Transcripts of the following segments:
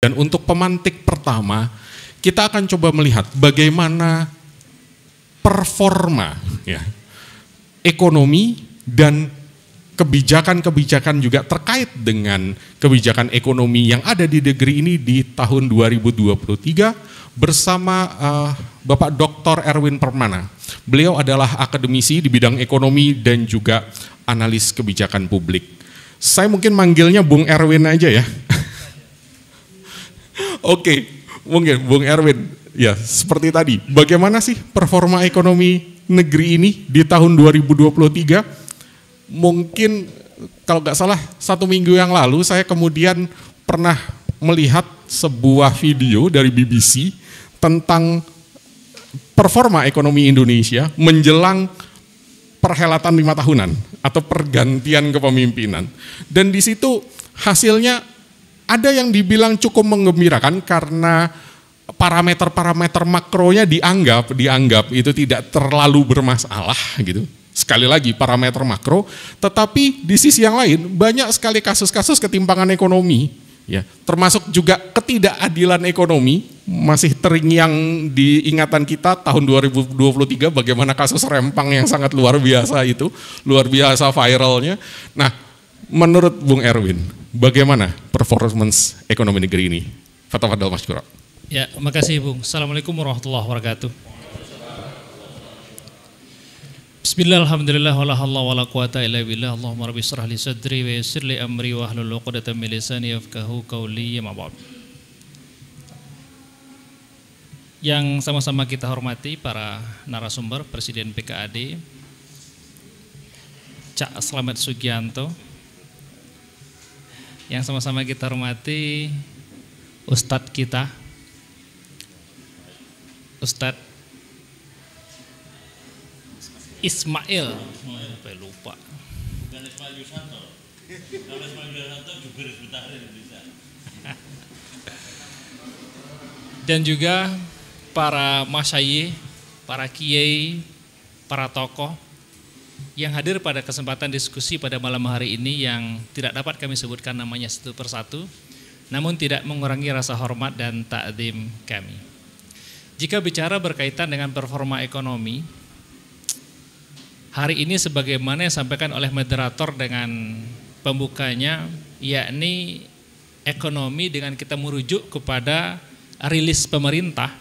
Dan untuk pemantik pertama, kita akan coba melihat bagaimana performa ya, ekonomi dan kebijakan-kebijakan juga terkait dengan kebijakan ekonomi yang ada di negeri ini di tahun 2023 bersama uh, Bapak Dr. Erwin Permana. Beliau adalah akademisi di bidang ekonomi dan juga analis kebijakan publik. Saya mungkin manggilnya Bung Erwin aja ya Oke, mungkin Bung Erwin. Ya, seperti tadi. Bagaimana sih performa ekonomi negeri ini di tahun 2023? Mungkin kalau nggak salah satu minggu yang lalu saya kemudian pernah melihat sebuah video dari BBC tentang performa ekonomi Indonesia menjelang perhelatan lima tahunan atau pergantian kepemimpinan. Dan di situ hasilnya ada yang dibilang cukup mengembirakan karena parameter-parameter makronya dianggap dianggap itu tidak terlalu bermasalah gitu. Sekali lagi parameter makro, tetapi di sisi yang lain banyak sekali kasus-kasus ketimpangan ekonomi ya, termasuk juga ketidakadilan ekonomi masih tering yang diingatan kita tahun 2023 bagaimana kasus Rempang yang sangat luar biasa itu, luar biasa viralnya. Nah, Menurut Bung Erwin, bagaimana performance ekonomi negeri ini? Fadal Mas Kuro. Ya, makasih Bung. Assalamualaikum warahmatullahi wabarakatuh. Bismillah, alhamdulillah, wala wa ya Yang sama-sama kita hormati para narasumber Presiden PKAD Cak Slamet Sugianto, yang sama-sama kita hormati Ustadz kita Ustadz Ismail sampai lupa dan juga para masyayi, para kiai, para tokoh yang hadir pada kesempatan diskusi pada malam hari ini yang tidak dapat kami sebutkan namanya satu persatu, namun tidak mengurangi rasa hormat dan takdim kami. Jika bicara berkaitan dengan performa ekonomi, hari ini sebagaimana yang disampaikan oleh moderator dengan pembukanya, yakni ekonomi dengan kita merujuk kepada rilis pemerintah,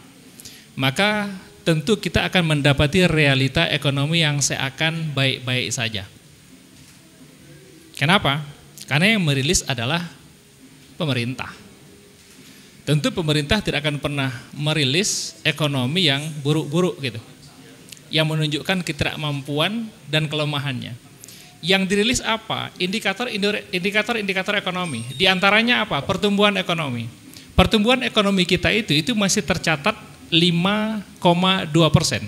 maka tentu kita akan mendapati realita ekonomi yang seakan baik-baik saja. Kenapa? Karena yang merilis adalah pemerintah. Tentu pemerintah tidak akan pernah merilis ekonomi yang buruk-buruk gitu. Yang menunjukkan ketidakmampuan dan kelemahannya. Yang dirilis apa? Indikator-indikator ekonomi. Di antaranya apa? Pertumbuhan ekonomi. Pertumbuhan ekonomi kita itu itu masih tercatat 5,2 persen.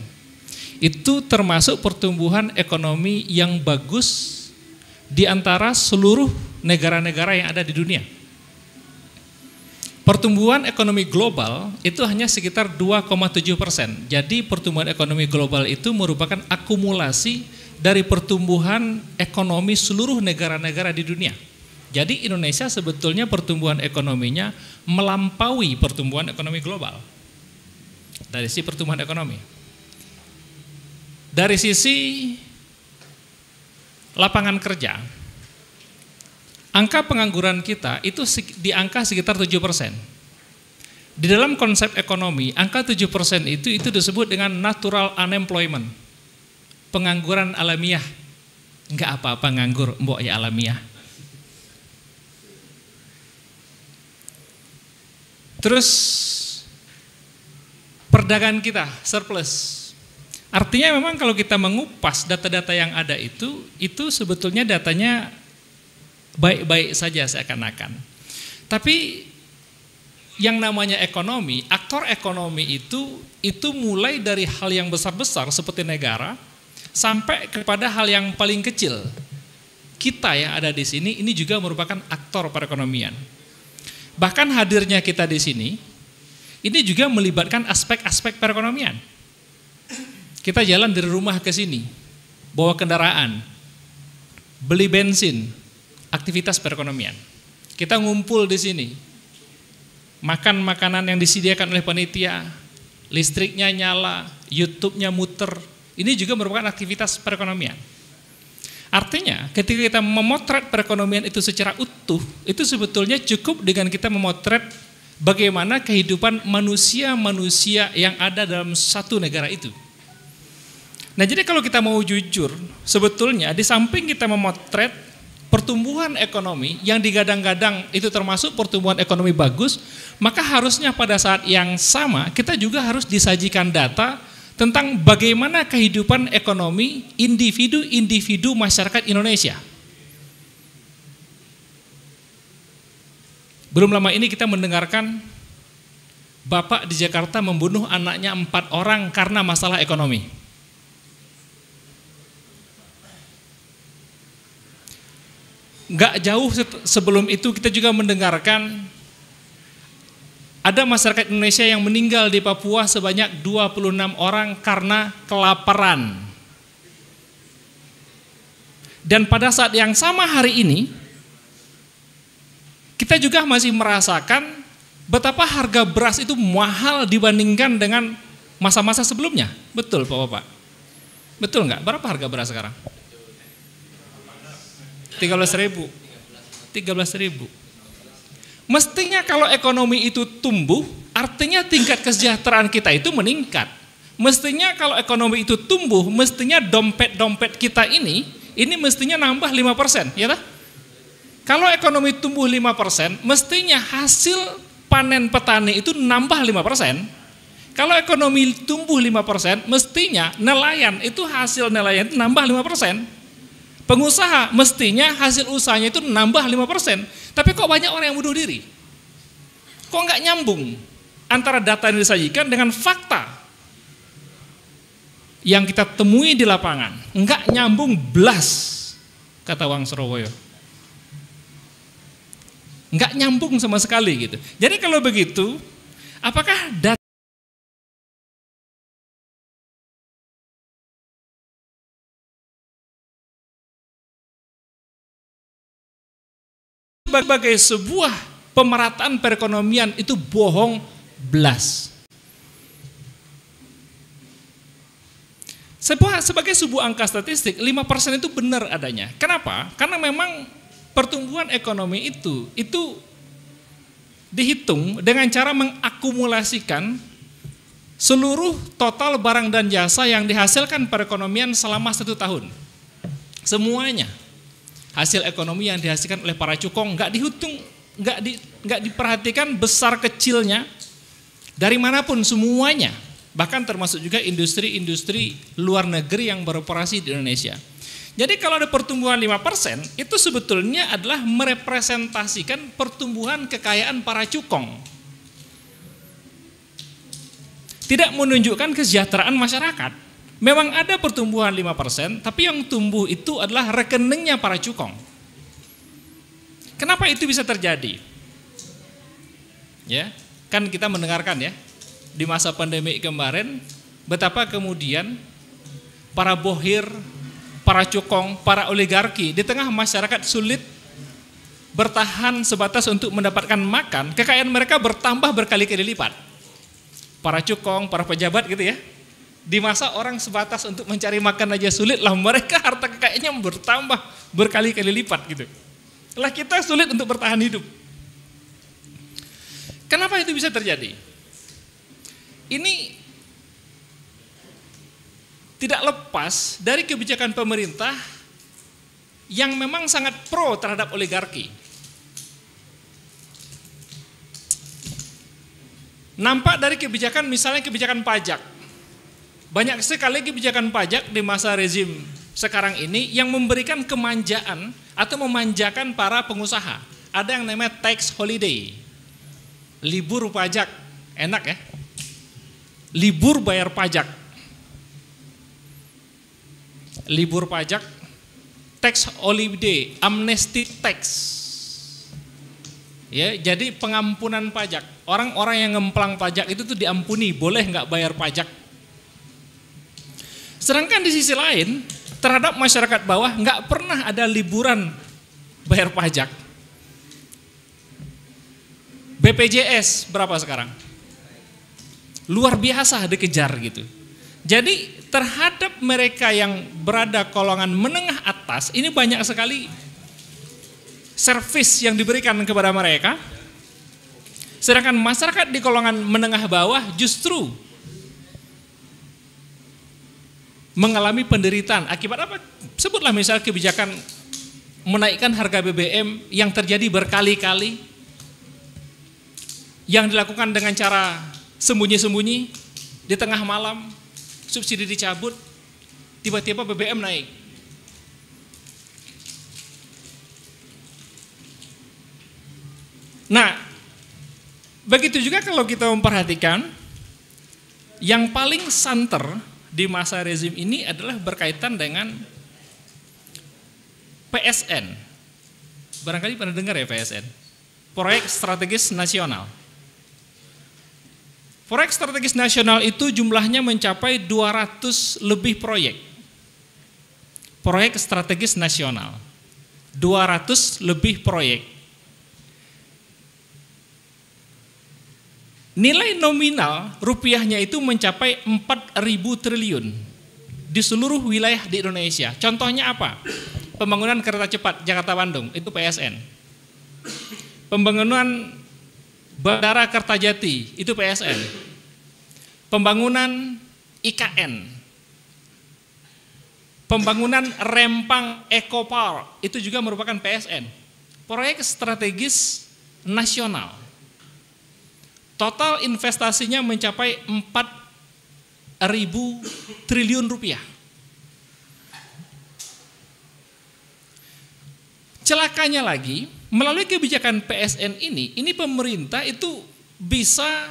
Itu termasuk pertumbuhan ekonomi yang bagus di antara seluruh negara-negara yang ada di dunia. Pertumbuhan ekonomi global itu hanya sekitar 2,7 persen. Jadi pertumbuhan ekonomi global itu merupakan akumulasi dari pertumbuhan ekonomi seluruh negara-negara di dunia. Jadi Indonesia sebetulnya pertumbuhan ekonominya melampaui pertumbuhan ekonomi global dari sisi pertumbuhan ekonomi. Dari sisi lapangan kerja, angka pengangguran kita itu di angka sekitar 7 persen. Di dalam konsep ekonomi, angka 7 persen itu, itu disebut dengan natural unemployment. Pengangguran alamiah. Enggak apa-apa nganggur, mbok ya alamiah. Terus perdagangan kita surplus. Artinya memang kalau kita mengupas data-data yang ada itu, itu sebetulnya datanya baik-baik saja seakan-akan. Tapi yang namanya ekonomi, aktor ekonomi itu itu mulai dari hal yang besar-besar seperti negara sampai kepada hal yang paling kecil. Kita yang ada di sini ini juga merupakan aktor perekonomian. Bahkan hadirnya kita di sini ini juga melibatkan aspek-aspek perekonomian. Kita jalan dari rumah ke sini, bawa kendaraan, beli bensin, aktivitas perekonomian. Kita ngumpul di sini, makan makanan yang disediakan oleh panitia, listriknya nyala, YouTube-nya muter. Ini juga merupakan aktivitas perekonomian. Artinya, ketika kita memotret perekonomian itu secara utuh, itu sebetulnya cukup dengan kita memotret bagaimana kehidupan manusia-manusia yang ada dalam satu negara itu. Nah, jadi kalau kita mau jujur, sebetulnya di samping kita memotret pertumbuhan ekonomi yang digadang-gadang itu termasuk pertumbuhan ekonomi bagus, maka harusnya pada saat yang sama kita juga harus disajikan data tentang bagaimana kehidupan ekonomi individu-individu masyarakat Indonesia. Belum lama ini kita mendengarkan bapak di Jakarta membunuh anaknya empat orang karena masalah ekonomi. Gak jauh sebelum itu kita juga mendengarkan ada masyarakat Indonesia yang meninggal di Papua sebanyak 26 orang karena kelaparan. Dan pada saat yang sama hari ini, kita juga masih merasakan betapa harga beras itu mahal dibandingkan dengan masa-masa sebelumnya. Betul Pak Bapak? Betul nggak? Berapa harga beras sekarang? 13 ribu. 13 ribu. Mestinya kalau ekonomi itu tumbuh, artinya tingkat kesejahteraan kita itu meningkat. Mestinya kalau ekonomi itu tumbuh, mestinya dompet-dompet kita ini, ini mestinya nambah 5%, ya tak? Kalau ekonomi tumbuh 5%, mestinya hasil panen petani itu nambah 5%. Kalau ekonomi tumbuh 5%, mestinya nelayan itu hasil nelayan itu nambah 5%. Pengusaha mestinya hasil usahanya itu nambah 5%. Tapi kok banyak orang yang bunuh diri? Kok nggak nyambung antara data yang disajikan dengan fakta yang kita temui di lapangan? Nggak nyambung belas, kata Wang Srowoyo. Nggak nyambung sama sekali gitu. Jadi kalau begitu, apakah data sebagai sebuah pemerataan perekonomian itu bohong belas. Sebuah, sebagai sebuah angka statistik, 5% itu benar adanya. Kenapa? Karena memang pertumbuhan ekonomi itu itu dihitung dengan cara mengakumulasikan seluruh total barang dan jasa yang dihasilkan perekonomian selama satu tahun. Semuanya hasil ekonomi yang dihasilkan oleh para cukong nggak dihitung, nggak di, nggak diperhatikan besar kecilnya dari manapun semuanya, bahkan termasuk juga industri-industri luar negeri yang beroperasi di Indonesia. Jadi kalau ada pertumbuhan 5%, itu sebetulnya adalah merepresentasikan pertumbuhan kekayaan para cukong. Tidak menunjukkan kesejahteraan masyarakat. Memang ada pertumbuhan 5%, tapi yang tumbuh itu adalah rekeningnya para cukong. Kenapa itu bisa terjadi? Ya, kan kita mendengarkan ya di masa pandemi kemarin betapa kemudian para bohir para cukong, para oligarki di tengah masyarakat sulit bertahan sebatas untuk mendapatkan makan, kekayaan mereka bertambah berkali-kali lipat. Para cukong, para pejabat gitu ya. Di masa orang sebatas untuk mencari makan aja sulit lah mereka harta kekayaannya bertambah berkali-kali lipat gitu. Lah kita sulit untuk bertahan hidup. Kenapa itu bisa terjadi? Ini tidak lepas dari kebijakan pemerintah yang memang sangat pro terhadap oligarki. Nampak dari kebijakan misalnya kebijakan pajak. Banyak sekali kebijakan pajak di masa rezim sekarang ini yang memberikan kemanjaan atau memanjakan para pengusaha. Ada yang namanya tax holiday. Libur pajak. Enak ya? Libur bayar pajak libur pajak, tax holiday, amnesty tax. Ya, jadi pengampunan pajak. Orang-orang yang ngemplang pajak itu tuh diampuni, boleh nggak bayar pajak. Sedangkan di sisi lain, terhadap masyarakat bawah nggak pernah ada liburan bayar pajak. BPJS berapa sekarang? Luar biasa dikejar gitu. Jadi terhadap mereka yang berada kolongan menengah atas ini banyak sekali servis yang diberikan kepada mereka. Sedangkan masyarakat di kolongan menengah bawah justru mengalami penderitaan akibat apa? Sebutlah misal kebijakan menaikkan harga BBM yang terjadi berkali-kali yang dilakukan dengan cara sembunyi-sembunyi di tengah malam subsidi dicabut, tiba-tiba BBM naik. Nah, begitu juga kalau kita memperhatikan, yang paling santer di masa rezim ini adalah berkaitan dengan PSN. Barangkali pernah dengar ya PSN? Proyek Strategis Nasional. Proyek strategis nasional itu jumlahnya mencapai 200 lebih proyek. Proyek strategis nasional. 200 lebih proyek. Nilai nominal rupiahnya itu mencapai 4.000 triliun di seluruh wilayah di Indonesia. Contohnya apa? Pembangunan kereta cepat Jakarta-Bandung, itu PSN. Pembangunan Bandara Kertajati itu PSN. Pembangunan IKN. Pembangunan Rempang Eco Park itu juga merupakan PSN. Proyek strategis nasional. Total investasinya mencapai 4 ribu triliun rupiah. Celakanya lagi, Melalui kebijakan PSN ini, ini pemerintah itu bisa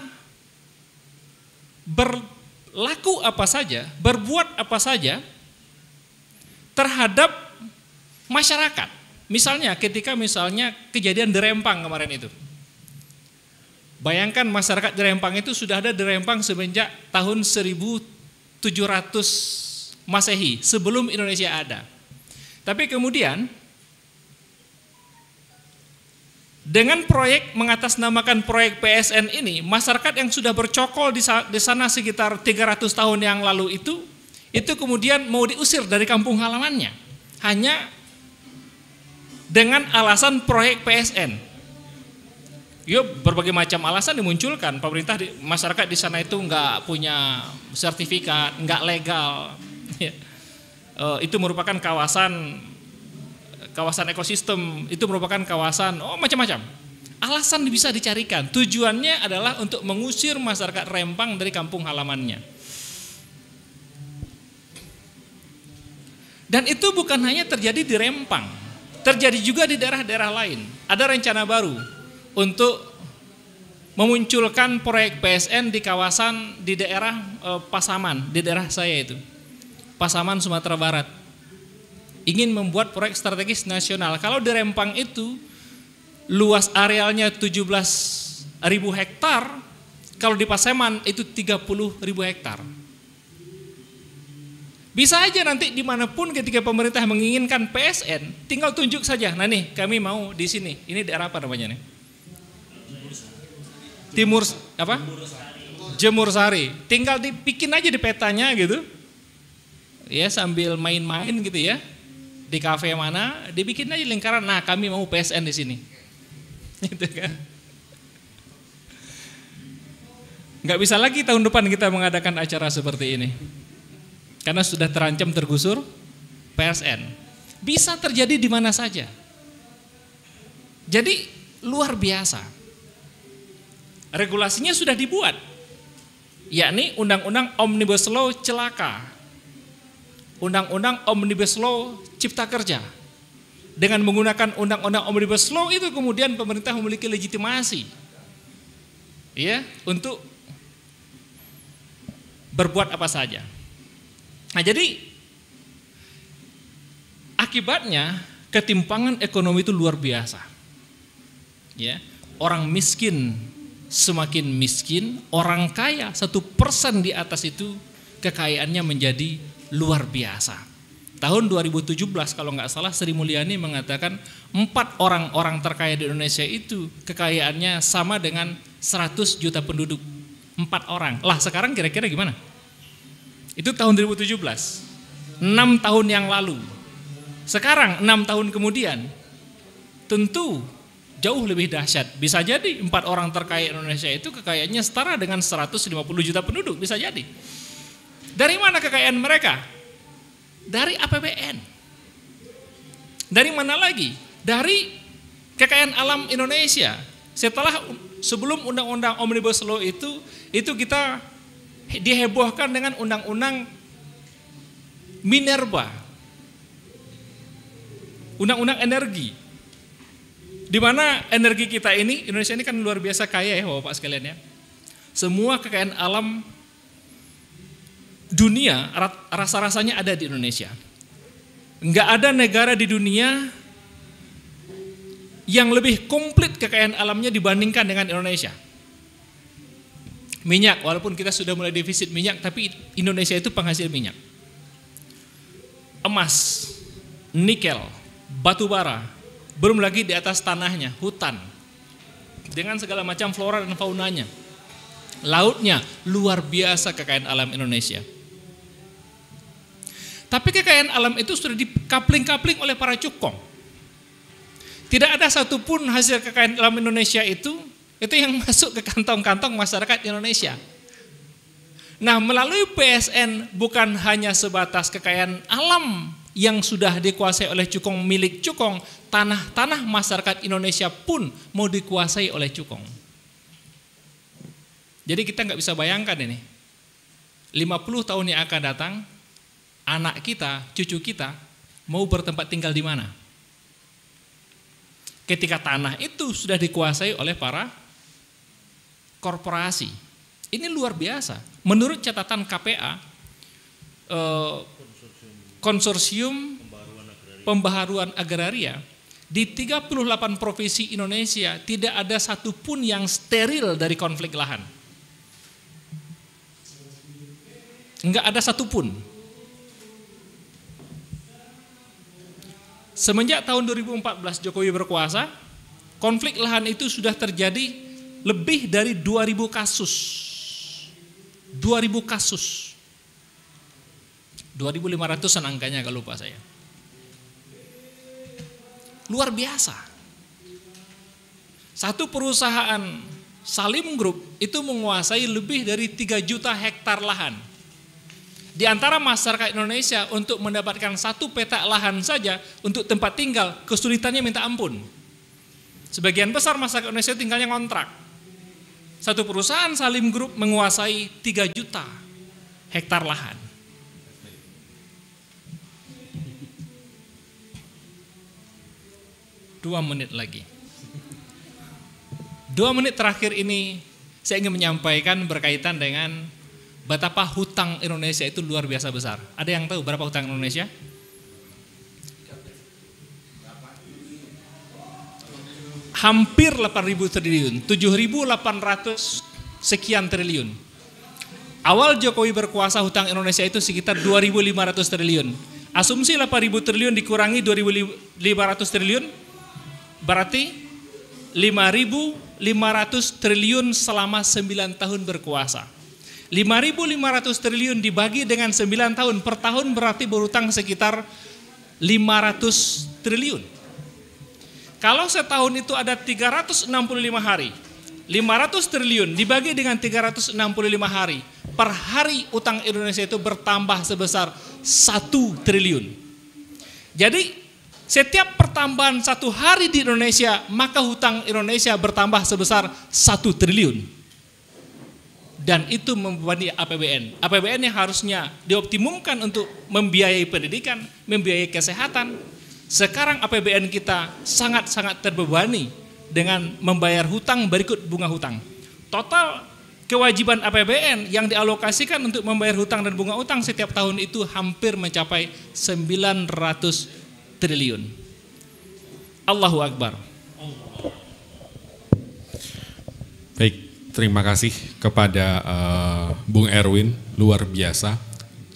berlaku apa saja, berbuat apa saja terhadap masyarakat. Misalnya ketika misalnya kejadian derempang kemarin itu. Bayangkan masyarakat derempang itu sudah ada derempang semenjak tahun 1700 Masehi, sebelum Indonesia ada. Tapi kemudian dengan proyek mengatasnamakan proyek PSN ini, masyarakat yang sudah bercokol di sana sekitar 300 tahun yang lalu itu, itu kemudian mau diusir dari kampung halamannya. Hanya dengan alasan proyek PSN. Yuk, berbagai macam alasan dimunculkan. Pemerintah, di, masyarakat di sana itu nggak punya sertifikat, nggak legal. Ya. E, itu merupakan kawasan kawasan ekosistem itu merupakan kawasan oh macam-macam. Alasan bisa dicarikan. Tujuannya adalah untuk mengusir masyarakat Rempang dari kampung halamannya. Dan itu bukan hanya terjadi di Rempang, terjadi juga di daerah-daerah lain. Ada rencana baru untuk memunculkan proyek PSN di kawasan di daerah eh, Pasaman, di daerah saya itu. Pasaman Sumatera Barat ingin membuat proyek strategis nasional. Kalau di Rempang itu luas arealnya 17 ribu hektar, kalau di Paseman itu 30 ribu hektar. Bisa aja nanti dimanapun ketika pemerintah menginginkan PSN, tinggal tunjuk saja. Nah nih kami mau di sini. Ini daerah apa namanya nih? Timur apa? Jemur Sari. Tinggal dibikin aja di petanya gitu. Ya sambil main-main gitu ya di kafe mana, dibikin aja lingkaran. Nah, kami mau PSN di sini. Gitu kan. Nggak bisa lagi tahun depan kita mengadakan acara seperti ini. Karena sudah terancam tergusur PSN. Bisa terjadi di mana saja. Jadi luar biasa. Regulasinya sudah dibuat. Yakni undang-undang Omnibus Law celaka undang-undang Omnibus Law Cipta Kerja. Dengan menggunakan undang-undang Omnibus Law itu kemudian pemerintah memiliki legitimasi ya untuk berbuat apa saja. Nah, jadi akibatnya ketimpangan ekonomi itu luar biasa. Ya, orang miskin semakin miskin, orang kaya satu persen di atas itu kekayaannya menjadi luar biasa. Tahun 2017 kalau nggak salah Sri Mulyani mengatakan empat orang-orang terkaya di Indonesia itu kekayaannya sama dengan 100 juta penduduk. Empat orang. Lah sekarang kira-kira gimana? Itu tahun 2017. enam tahun yang lalu. Sekarang enam tahun kemudian tentu jauh lebih dahsyat. Bisa jadi empat orang terkaya Indonesia itu kekayaannya setara dengan 150 juta penduduk, bisa jadi. Dari mana kekayaan mereka? Dari APBN. Dari mana lagi? Dari kekayaan alam Indonesia. Setelah sebelum undang-undang Omnibus Law itu, itu kita dihebohkan dengan undang-undang Minerba. Undang-undang energi. Di mana energi kita ini, Indonesia ini kan luar biasa kaya ya Bapak sekalian ya. Semua kekayaan alam dunia rasa-rasanya ada di Indonesia. Enggak ada negara di dunia yang lebih komplit kekayaan alamnya dibandingkan dengan Indonesia. Minyak, walaupun kita sudah mulai defisit minyak, tapi Indonesia itu penghasil minyak. Emas, nikel, batu bara, belum lagi di atas tanahnya, hutan, dengan segala macam flora dan faunanya. Lautnya luar biasa kekayaan alam Indonesia. Tapi kekayaan alam itu sudah dikapling-kapling oleh para cukong. Tidak ada satupun hasil kekayaan alam Indonesia itu, itu yang masuk ke kantong-kantong masyarakat Indonesia. Nah melalui PSN bukan hanya sebatas kekayaan alam yang sudah dikuasai oleh cukong milik cukong, tanah-tanah masyarakat Indonesia pun mau dikuasai oleh cukong. Jadi kita nggak bisa bayangkan ini. 50 tahun yang akan datang, anak kita, cucu kita mau bertempat tinggal di mana? Ketika tanah itu sudah dikuasai oleh para korporasi. Ini luar biasa. Menurut catatan KPA, eh, konsorsium pembaharuan agraria di 38 provinsi Indonesia tidak ada satupun yang steril dari konflik lahan. Enggak ada satupun. Semenjak tahun 2014 Jokowi berkuasa, konflik lahan itu sudah terjadi lebih dari 2000 kasus. 2000 kasus. 2500-an angkanya kalau lupa saya. Luar biasa. Satu perusahaan Salim Group itu menguasai lebih dari 3 juta hektar lahan di antara masyarakat Indonesia untuk mendapatkan satu petak lahan saja untuk tempat tinggal, kesulitannya minta ampun. Sebagian besar masyarakat Indonesia tinggalnya kontrak. Satu perusahaan Salim Group menguasai 3 juta hektar lahan. Dua menit lagi. Dua menit terakhir ini saya ingin menyampaikan berkaitan dengan betapa hutang Indonesia itu luar biasa besar. Ada yang tahu berapa hutang Indonesia? Hampir 8.000 triliun, 7.800 sekian triliun. Awal Jokowi berkuasa hutang Indonesia itu sekitar 2.500 triliun. Asumsi 8.000 triliun dikurangi 2.500 triliun, berarti 5.500 triliun selama 9 tahun berkuasa 5.500 triliun dibagi dengan 9 tahun per tahun berarti berutang sekitar 500 triliun. Kalau setahun itu ada 365 hari, 500 triliun dibagi dengan 365 hari, per hari utang Indonesia itu bertambah sebesar 1 triliun. Jadi setiap pertambahan satu hari di Indonesia, maka hutang Indonesia bertambah sebesar 1 triliun dan itu membebani APBN. APBN yang harusnya dioptimumkan untuk membiayai pendidikan, membiayai kesehatan. Sekarang APBN kita sangat-sangat terbebani dengan membayar hutang berikut bunga hutang. Total kewajiban APBN yang dialokasikan untuk membayar hutang dan bunga hutang setiap tahun itu hampir mencapai 900 triliun. Allahu Akbar. Baik, terima kasih kepada uh, Bung Erwin, luar biasa.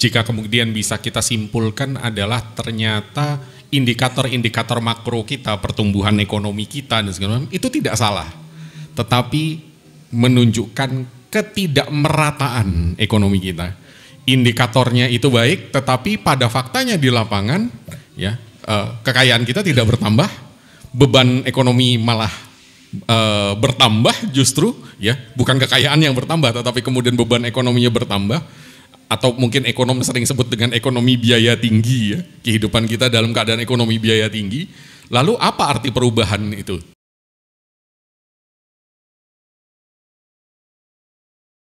Jika kemudian bisa kita simpulkan adalah ternyata indikator-indikator makro kita, pertumbuhan ekonomi kita dan segala macam itu tidak salah. Tetapi menunjukkan ketidakmerataan ekonomi kita. Indikatornya itu baik, tetapi pada faktanya di lapangan ya, uh, kekayaan kita tidak bertambah, beban ekonomi malah e, bertambah justru ya bukan kekayaan yang bertambah tetapi kemudian beban ekonominya bertambah atau mungkin ekonom sering sebut dengan ekonomi biaya tinggi ya kehidupan kita dalam keadaan ekonomi biaya tinggi lalu apa arti perubahan itu